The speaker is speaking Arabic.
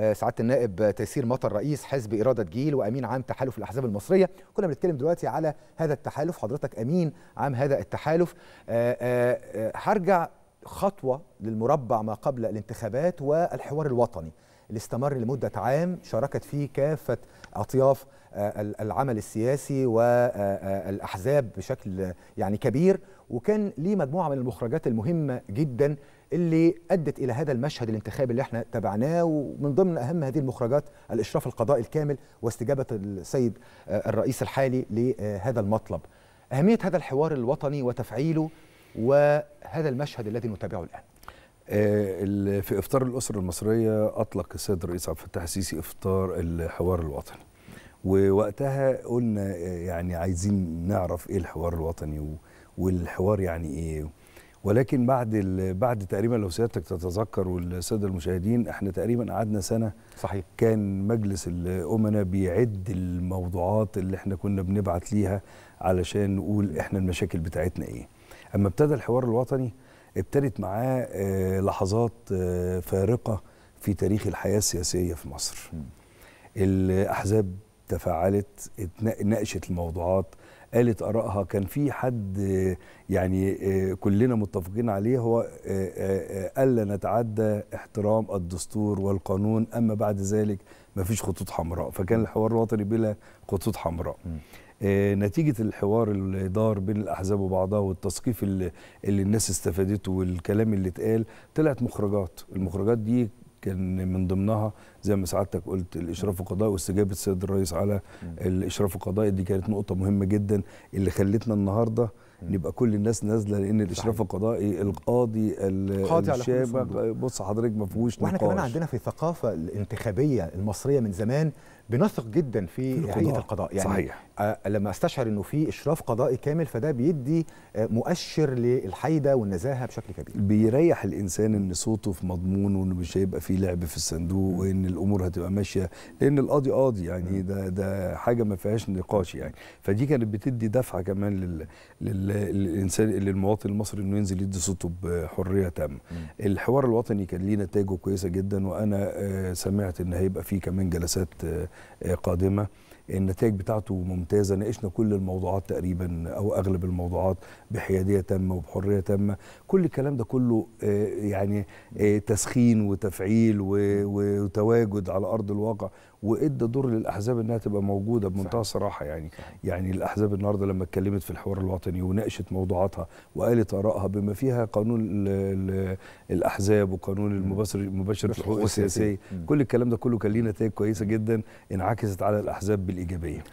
آه، سعاده النائب تيسير مطر رئيس حزب اراده جيل وامين عام تحالف الاحزاب المصريه كنا بنتكلم دلوقتي على هذا التحالف حضرتك امين عام هذا التحالف آه، آه، هرجع خطوة للمربع ما قبل الانتخابات والحوار الوطني اللي استمر لمدة عام شاركت فيه كافة أطياف آه، العمل السياسي والأحزاب آه، آه، بشكل يعني كبير وكان ليه مجموعة من المخرجات المهمة جدا اللي أدت إلى هذا المشهد الانتخابي اللي احنا تابعناه ومن ضمن أهم هذه المخرجات الإشراف القضائي الكامل واستجابة السيد الرئيس الحالي لهذا المطلب أهمية هذا الحوار الوطني وتفعيله وهذا المشهد الذي نتابعه الآن آه، في افطار الاسره المصريه اطلق السيد الرئيس عبد الفتاح السيسي افطار الحوار الوطني ووقتها قلنا آه، يعني عايزين نعرف ايه الحوار الوطني والحوار يعني ايه ولكن بعد بعد تقريبا لو سيادتك تتذكر والساده المشاهدين احنا تقريبا قعدنا سنه صحيح كان مجلس الامناء بيعد الموضوعات اللي احنا كنا بنبعت ليها علشان نقول احنا المشاكل بتاعتنا ايه اما ابتدى الحوار الوطني ابتدت معاه آه، لحظات آه، فارقه في تاريخ الحياه السياسيه في مصر الاحزاب تفاعلت ناقشت الموضوعات قالت ارائها كان في حد آه، يعني كلنا متفقين عليه هو الا نتعدى احترام الدستور والقانون اما بعد ذلك ما فيش خطوط حمراء فكان الحوار الوطني بلا خطوط حمراء آه، نتيجه الحوار اللي دار بين الاحزاب وبعضها والتثقيف اللي, اللي الناس استفادته والكلام اللي اتقال طلعت مخرجات المخرجات دي كان من ضمنها زي ما سعادتك قلت الاشراف القضائي واستجابه السيد الرئيس على الاشراف القضائي دي كانت نقطه مهمه جدا اللي خلتنا النهارده نبقى كل الناس نازله لان الاشراف القضائي القاضي الشاب بص حضرتك ما فيهوش واحنا كمان عندنا في الثقافه الانتخابيه المصريه من زمان بنثق جدا في القضاء. هيئه القضاء يعني صحيح. آه، لما استشعر انه في اشراف قضائي كامل فده بيدي آه، مؤشر للحيده والنزاهه بشكل كبير بيريح الانسان ان صوته في مضمون وانه مش هيبقى في لعب في الصندوق وان الامور هتبقى ماشيه لان القاضي قاضي يعني ده ده حاجه ما فيهاش نقاش يعني فدي كانت بتدي دفعه كمان لل... لل... للانسان للمواطن المصري انه ينزل يدي صوته بحريه تامه الحوار الوطني كان ليه نتائجه كويسه جدا وانا آه، سمعت ان هيبقى فيه كمان جلسات قادمه النتائج بتاعته ممتازه ناقشنا كل الموضوعات تقريبا او اغلب الموضوعات بحياديه تامه وبحريه تامه كل الكلام ده كله آه، يعني آه، تسخين وتفعيل وتواجد على ارض الواقع وادى دور للاحزاب انها تبقى موجوده بمنتهى الصراحه يعني يعني الاحزاب النهارده لما اتكلمت في الحوار الوطني وناقشت موضوعاتها وقالت ارائها بما فيها قانون الـ الـ الاحزاب وقانون المباشر في الحقوق السياسيه كل الكلام ده كله كان ليه نتائج كويسه جدا انعكست على الاحزاب بالايجابيه